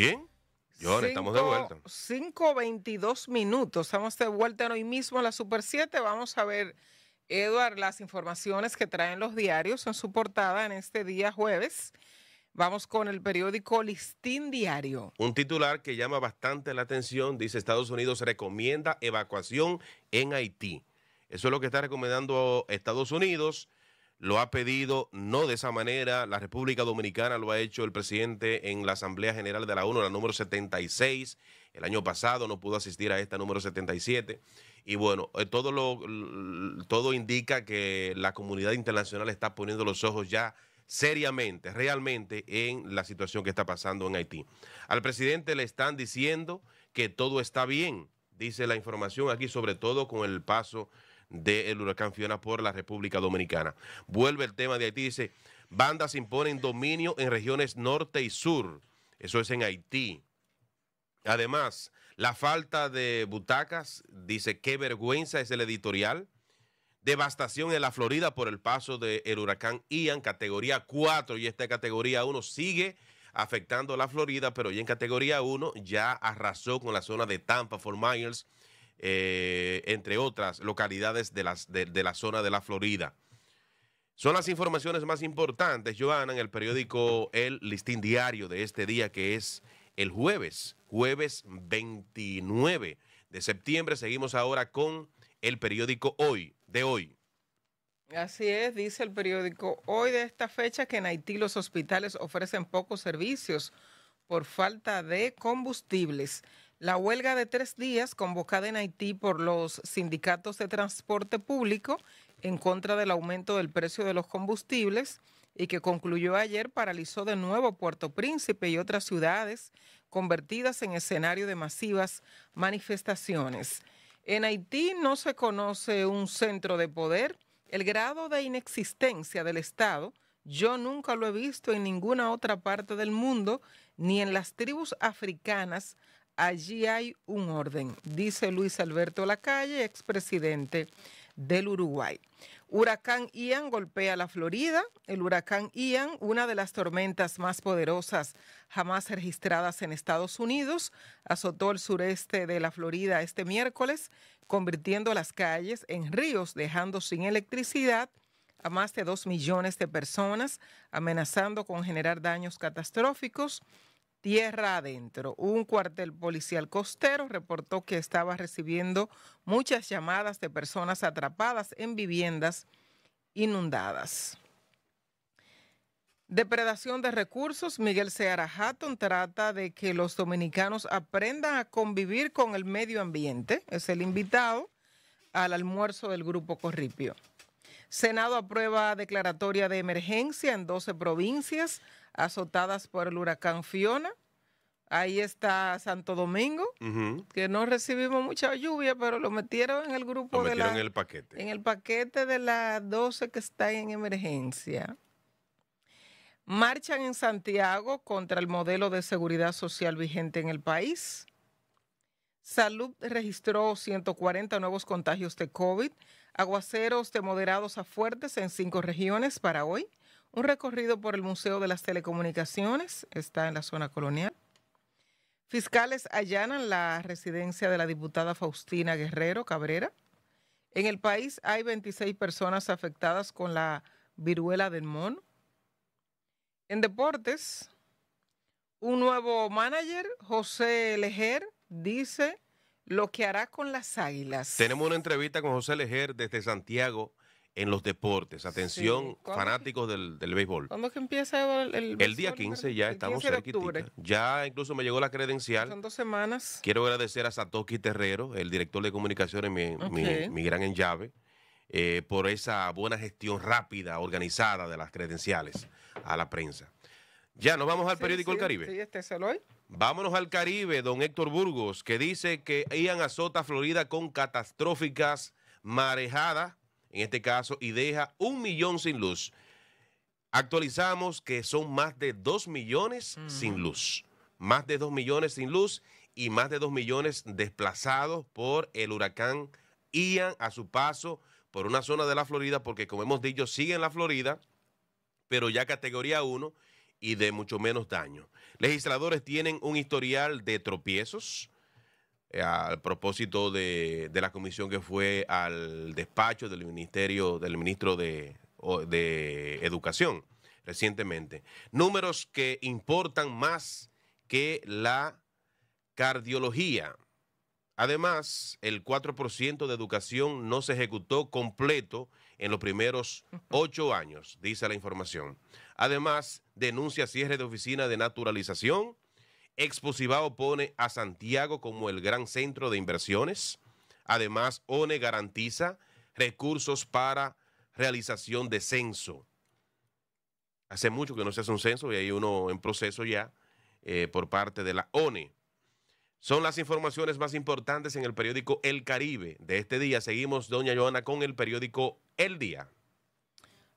bien. John, estamos de vuelta. 5.22 minutos. Estamos de vuelta hoy mismo en la Super 7. Vamos a ver, Eduard, las informaciones que traen los diarios en su portada en este día jueves. Vamos con el periódico Listín Diario. Un titular que llama bastante la atención, dice Estados Unidos recomienda evacuación en Haití. Eso es lo que está recomendando Estados Unidos lo ha pedido, no de esa manera. La República Dominicana lo ha hecho el presidente en la Asamblea General de la ONU, la número 76. El año pasado no pudo asistir a esta número 77. Y bueno, eh, todo, lo, todo indica que la comunidad internacional está poniendo los ojos ya seriamente, realmente, en la situación que está pasando en Haití. Al presidente le están diciendo que todo está bien, dice la información aquí, sobre todo con el paso del huracán Fiona por la República Dominicana. Vuelve el tema de Haití, dice, bandas imponen dominio en regiones norte y sur. Eso es en Haití. Además, la falta de butacas, dice, qué vergüenza es el editorial. Devastación en la Florida por el paso del el huracán Ian, categoría 4, y esta categoría 1 sigue afectando a la Florida, pero ya en categoría 1 ya arrasó con la zona de Tampa, for Myers, eh, entre otras localidades de, las, de, la zona de la Florida. Son las informaciones más importantes, Joana, en el periódico El Listín Diario de este día, que es el jueves, jueves 29 de septiembre. Seguimos ahora con el periódico Hoy, de hoy. Así es, dice el periódico Hoy de esta fecha que en Haití los hospitales ofrecen pocos servicios por falta de combustibles. La huelga de tres días convocada en Haití por los sindicatos de transporte público en contra del aumento del precio de los combustibles y que concluyó ayer paralizó de nuevo Puerto Príncipe y otras ciudades convertidas en escenario de masivas manifestaciones. En Haití no se conoce un centro de poder. El grado de inexistencia del Estado yo nunca lo he visto en ninguna otra parte del mundo, ni en las tribus africanas allí hay un orden, dice Luis Alberto Lacalle, expresidente del Uruguay. Huracán Ian golpea la Florida. El huracán Ian, una de las tormentas más poderosas jamás registradas en Estados Unidos, azotó el sureste de la Florida este miércoles, convirtiendo las calles en ríos, dejando sin electricidad a más de dos millones de personas, amenazando con generar daños catastróficos tierra adentro. Un cuartel policial costero reportó que estaba recibiendo muchas llamadas de personas atrapadas en viviendas inundadas. Depredación de recursos. Miguel Seara Hatton trata de que los dominicanos aprendan a convivir con el medio ambiente. Es el invitado al almuerzo del Grupo Corripio. Senado aprueba declaratoria de emergencia en 12 provincias azotadas por el huracán Fiona. Ahí está Santo Domingo, que no recibimos mucha lluvia, pero lo metieron en el grupo lo de la, en el paquete. En el paquete de las 12 que están en emergencia. Marchan en Santiago contra el modelo de seguridad social vigente en el país. Salud registró 140 nuevos contagios de COVID Aguaceros de moderados a fuertes en cinco regiones para hoy. Un recorrido por el Museo de las Telecomunicaciones está en la zona colonial. Fiscales allanan la residencia de la diputada Faustina Guerrero Cabrera. En el país hay 26 personas afectadas con la viruela del mono. En deportes, un nuevo manager, José Lejer, dice lo que hará con las águilas. Tenemos una entrevista con José Lejer desde Santiago en los deportes. Atención, fanáticos del, béisbol. ¿Cuándo que empieza el, el, el día 15 ya estamos en Ya incluso me llegó la credencial. Son dos semanas. Quiero agradecer a Satoki Terrero, el director de comunicaciones, mi, gran enllave, eh, por esa buena gestión rápida, organizada de las credenciales a la prensa. Ya, nos vamos al periódico El Caribe. Sí, este es el hoy. Vámonos al Caribe, don Héctor Burgos, que dice que Ian azota Florida con catastróficas marejadas, en este caso, y deja un millón sin luz. Actualizamos que son más de dos millones sin luz. Más de dos millones sin luz y más de dos millones desplazados por el huracán Ian a su paso por una zona de la Florida, porque como hemos dicho, sigue en la Florida, pero ya categoría 1 y de mucho menos daño. Legisladores tienen un historial de tropiezos eh, al propósito de, la comisión que fue al despacho del ministerio del ministro de, de Educación recientemente. Números que importan más que la cardiología. Además, el 4% de educación no se ejecutó completo en los primeros ocho años, dice la información. Además, denuncia cierre de oficina de naturalización. Exposivao pone a Santiago como el gran centro de inversiones. Además, ONE garantiza recursos para realización de censo. Hace mucho que no se hace un censo y hay uno en proceso ya eh, por parte de la ONE. Son las informaciones más importantes en el periódico El Caribe. De este día seguimos, doña Joana, con el periódico El Día.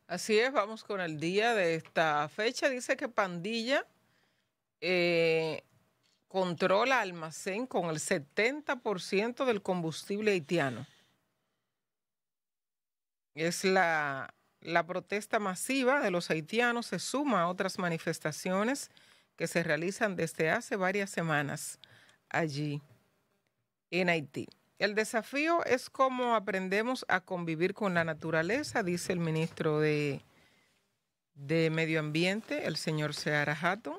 Así es, vamos con el día de esta fecha. Dice que Pandilla eh, controla almacén con el 70% del combustible haitiano. Es la, la protesta masiva de los haitianos, se suma a otras manifestaciones que se realizan desde hace varias semanas allí en Haití. El desafío es cómo aprendemos a convivir con la naturaleza, dice el ministro de, de Medio Ambiente, el señor Seara Hatton.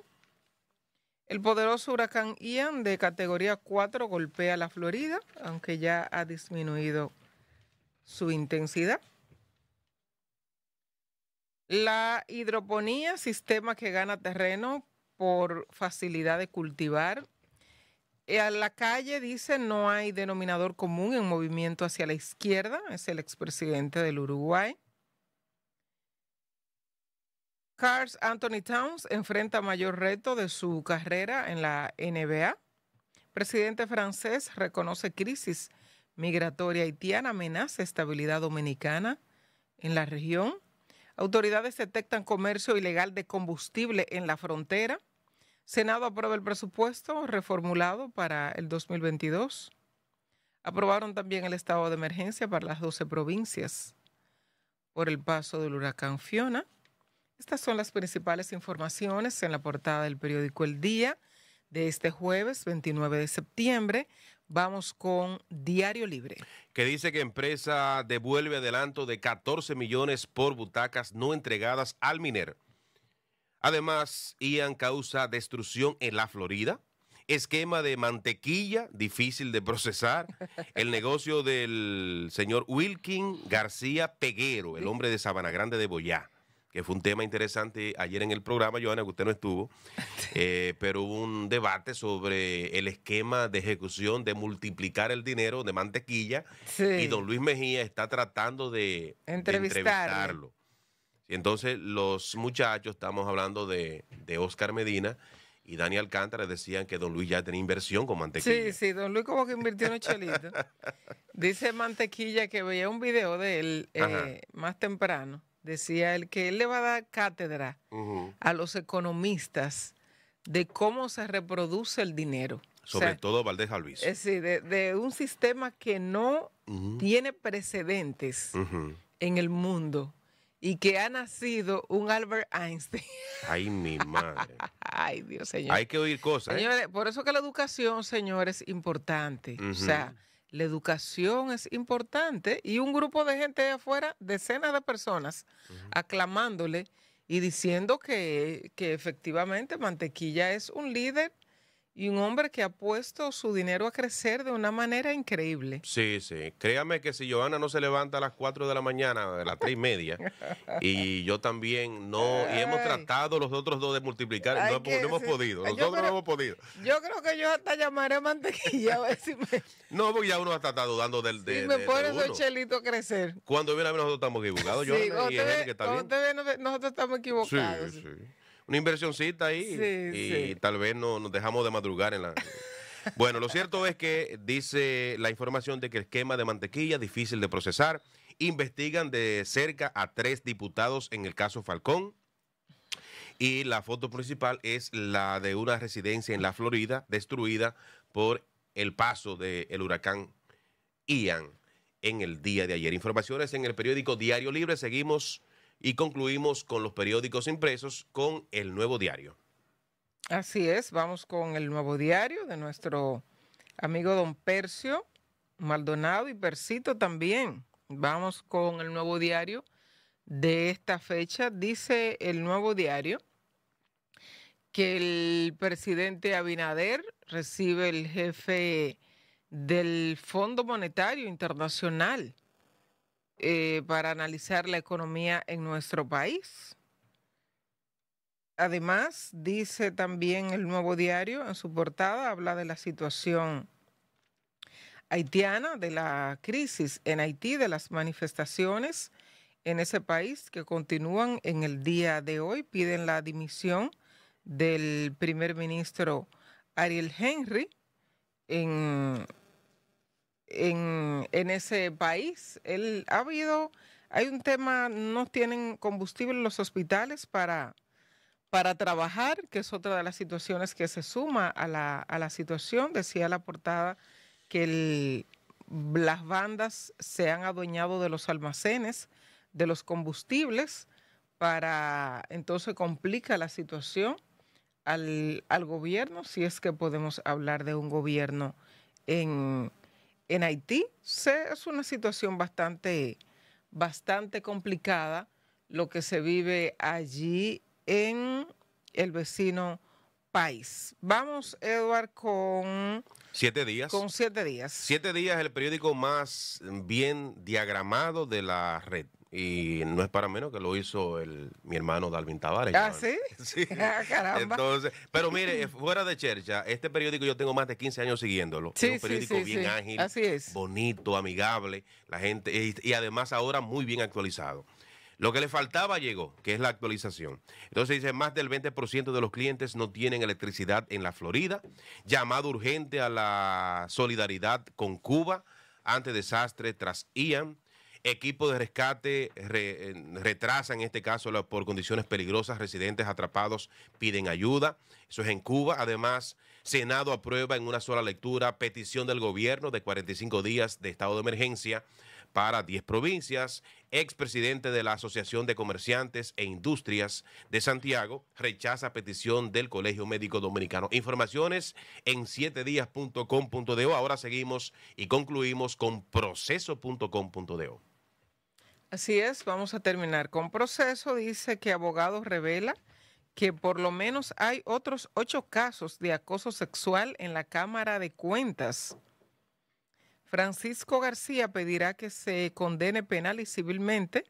El poderoso huracán Ian de categoría 4 golpea la Florida, aunque ya ha disminuido su intensidad. La hidroponía, sistema que gana terreno por facilidad de cultivar, eh, a la calle dice no hay denominador común en movimiento hacia la izquierda, es el expresidente del Uruguay. Cars Anthony Towns enfrenta mayor reto de su carrera en la NBA. Presidente francés reconoce crisis migratoria haitiana, amenaza estabilidad dominicana en la región. Autoridades detectan comercio ilegal de combustible en la frontera. Senado aprueba el presupuesto reformulado para el 2022. Aprobaron también el estado de emergencia para las 12 provincias por el paso del huracán Fiona. Estas son las principales informaciones en la portada del periódico El Día de este jueves 29 de septiembre. Vamos con Diario Libre. Que dice que empresa devuelve adelanto de 14 millones por butacas no entregadas al minero. Además, Ian causa destrucción en la Florida. Esquema de mantequilla, difícil de procesar. El negocio del señor Wilkin García Peguero, el hombre de Sabana Grande de Boyá que fue un tema interesante ayer en el programa, Joana, que usted no estuvo, eh, pero hubo un debate sobre el esquema de ejecución de multiplicar el dinero de mantequilla y don Luis Mejía está tratando de entrevistarlo. Entonces, los muchachos, estamos hablando de, Oscar Medina y Daniel Alcántara, decían que Don Luis ya tenía inversión con mantequilla. Sí, sí, Don Luis como que invirtió en un chelito. Dice Mantequilla que veía un video de él eh, más temprano. Decía él que él le va a dar cátedra a los economistas de cómo se reproduce el dinero. Sobre todo Valdés Alviso. Es eh, de, un sistema que no tiene precedentes en el mundo y que ha nacido un Albert Einstein. Ay, mi madre. Ay, Dios, señor. Hay que oír cosas. ¿eh? por eso que la educación, señores, es importante. O sea, la educación es importante y un grupo de gente de afuera, decenas de personas, aclamándole y diciendo que, que efectivamente Mantequilla es un líder y un hombre que ha puesto su dinero a crecer de una manera increíble. Sí, sí. Créame que si Johanna no se levanta a las 4 de la mañana, a las 3 y media, y yo también no, y hemos tratado los otros dos de multiplicar, no, hemos podido, nosotros no hemos podido. Yo creo que yo hasta llamaré a mantequilla a ver si No, porque ya uno hasta está dudando del... De, si me pone su chelito a crecer. Cuando viene a ver, nosotros estamos equivocados, sí, Joana, que está bien. nosotros estamos equivocados. Sí, sí una inversioncita ahí y tal vez no, nos dejamos de madrugar en la... bueno, lo cierto es que dice la información de que el esquema de mantequilla difícil de procesar, investigan de cerca a tres diputados en el caso Falcón. Y la foto principal es la de una residencia en la Florida destruida por el paso del huracán Ian en el día de ayer. Informaciones en el periódico Diario Libre. Seguimos y concluimos con los periódicos impresos con el nuevo diario. Así es, vamos con el nuevo diario de nuestro amigo don Percio Maldonado y Percito también. Vamos con el nuevo diario de esta fecha. Dice el nuevo diario que el presidente Abinader recibe el jefe del Fondo Monetario Internacional eh, para analizar la economía en nuestro país. Además, dice también el nuevo diario en su portada, habla de la situación haitiana, de la crisis en Haití, de las manifestaciones en ese país que continúan en el día de hoy, piden la dimisión del primer ministro Ariel Henry en en, ese país. Él, ha habido, hay un tema, no tienen combustible en los hospitales para, para trabajar, que es otra de las situaciones que se suma a la, a la situación. Decía la portada que las bandas se han adueñado de los almacenes, de los combustibles, para entonces complica la situación al, al gobierno, si es que podemos hablar de un gobierno en, en Haití es una situación bastante, bastante complicada lo que se vive allí en el vecino país. Vamos, Edward, con... Siete días. Con siete días. Siete días, el periódico más bien diagramado de la red. Y no es para menos que lo hizo el, mi hermano Dalvin Tavares. ¿Ah, sí? sí. Ah, caramba. Entonces, pero mire, eh, fuera de chercha, este periódico yo tengo más de 15 años siguiéndolo. Sí, es un periódico bien ágil, bonito, amigable, la gente, y, además ahora muy bien actualizado. Lo que le faltaba llegó, que es la actualización. Entonces dice, más del 20% de los clientes no tienen electricidad en la Florida. Llamado urgente a la solidaridad con Cuba ante desastre tras Ian. Equipo de rescate retrasa, en este caso, por condiciones peligrosas, residentes atrapados piden ayuda. Eso es en Cuba. Además, Senado aprueba en una sola lectura petición del gobierno de 45 días de estado de emergencia para 10 provincias. Expresidente de la Asociación de Comerciantes e Industrias de Santiago rechaza petición del Colegio Médico Dominicano. Informaciones en 7días.com.do. Ahora seguimos y concluimos con proceso.com.do. Así es, vamos a terminar con proceso. Dice que abogado revela que por lo menos hay otros ocho casos de acoso sexual en la Cámara de Cuentas. Francisco García pedirá que se condene penal y civilmente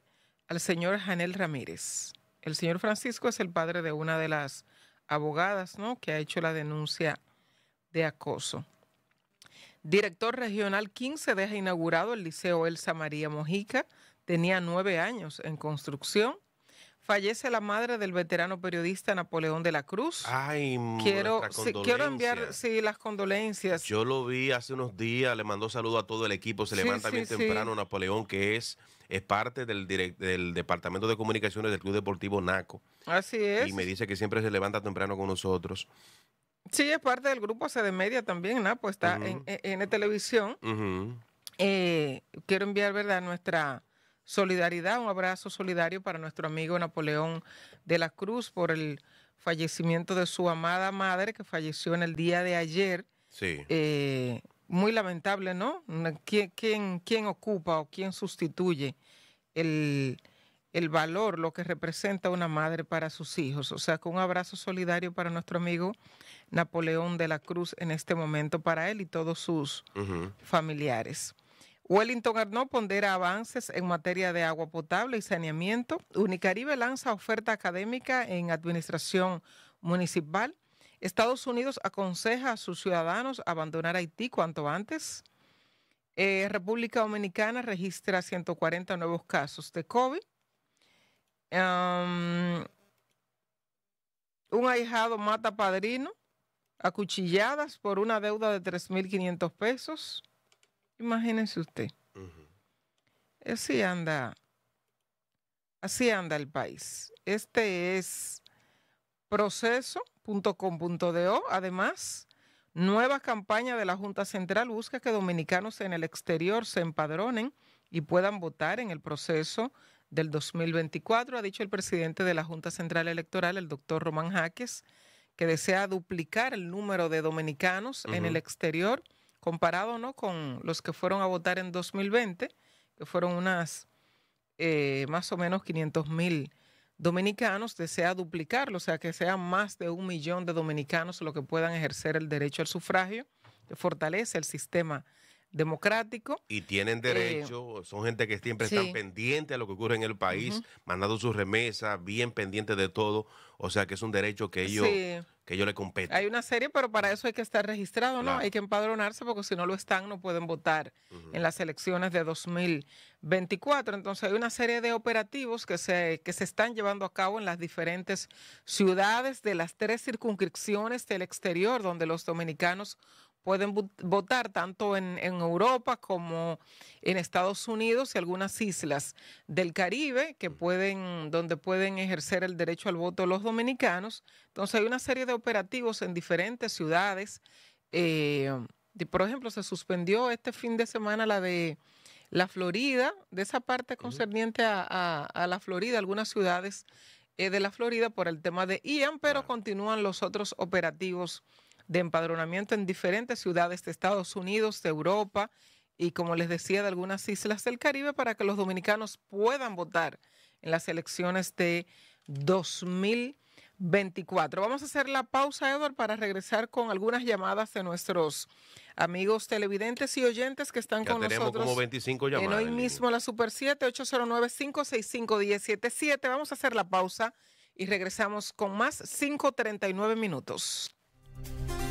al señor Janel Ramírez. El señor Francisco es el padre de una de las abogadas ¿no? que ha hecho la denuncia de acoso. Director regional 15 deja inaugurado el Liceo Elsa María Mojica. Tenía nueve años en construcción. Fallece la madre del veterano periodista Napoleón de la Cruz. Ay, quiero, quiero enviar sí, las condolencias. Yo lo vi hace unos días, le mandó saludo a todo el equipo, se levanta bien temprano Napoleón, que es, es parte del, del Departamento de Comunicaciones del Club Deportivo Naco. Así es. Y me dice que siempre se levanta temprano con nosotros. Sí, es parte del grupo CD Media también, ¿no? Pues está en, Televisión. Eh, quiero enviar, ¿verdad?, nuestra solidaridad, un abrazo solidario para nuestro amigo Napoleón de la Cruz por el fallecimiento de su amada madre que falleció en el día de ayer. Sí. Eh, muy lamentable, ¿no? ¿Quién, quién, quién ocupa o quién sustituye el el valor, lo que representa una madre para sus hijos. O sea, con un abrazo solidario para nuestro amigo Napoleón de la Cruz en este momento, para él y todos sus familiares. Wellington Arnaud pondera avances en materia de agua potable y saneamiento. Unicaribe lanza oferta académica en administración municipal. Estados Unidos aconseja a sus ciudadanos abandonar Haití cuanto antes. Eh, República Dominicana registra 140 nuevos casos de COVID. Em, un ahijado mata padrino acuchilladas por una deuda de 3.500 pesos. Imagínense usted. Así anda. Así anda el país. Este es proceso.com.do. Además, nueva campaña de la Junta Central busca que dominicanos en el exterior se empadronen y puedan votar en el proceso del 2024, ha dicho el presidente de la Junta Central Electoral, el doctor Román Jaques, que desea duplicar el número de dominicanos en el exterior, comparado ¿no? con los que fueron a votar en 2020, que fueron unas eh, más o menos 500 mil dominicanos, desea duplicarlo, o sea, que sean más de un millón de dominicanos los que puedan ejercer el derecho al sufragio, que fortalece el sistema democrático. Y tienen eh, derecho, son gente que siempre están pendiente a lo que ocurre en el país, mandando sus remesas, bien pendientes de todo, o sea que es un derecho que ellos, que ellos le competen. Hay una serie, pero para eso hay que estar registrado, ¿no? Hay que empadronarse porque si no lo están no pueden votar en las elecciones de 2024. Entonces hay una serie de operativos que se, que se están llevando a cabo en las diferentes ciudades de las tres circunscripciones del exterior donde los dominicanos pueden votar tanto en, Europa como en Estados Unidos y algunas islas del Caribe que mm. pueden, donde pueden ejercer el derecho al voto los dominicanos. Entonces hay una serie de operativos en diferentes ciudades. Eh, por ejemplo, se suspendió este fin de semana la de la Florida, de esa parte concerniente a, la Florida, algunas ciudades eh, de la Florida por el tema de Ian, pero continúan los otros operativos de empadronamiento en diferentes ciudades de Estados Unidos, de Europa y, como les decía, de algunas islas del Caribe para que los dominicanos puedan votar en las elecciones de 2024. Vamos a hacer la pausa, Edward, para regresar con algunas llamadas de nuestros amigos televidentes y oyentes que están con nosotros. tenemos como 25 llamadas. En hoy mismo la Super 7, 809-565-1077. Vamos a hacer la pausa y regresamos con más 539 minutos. Thank you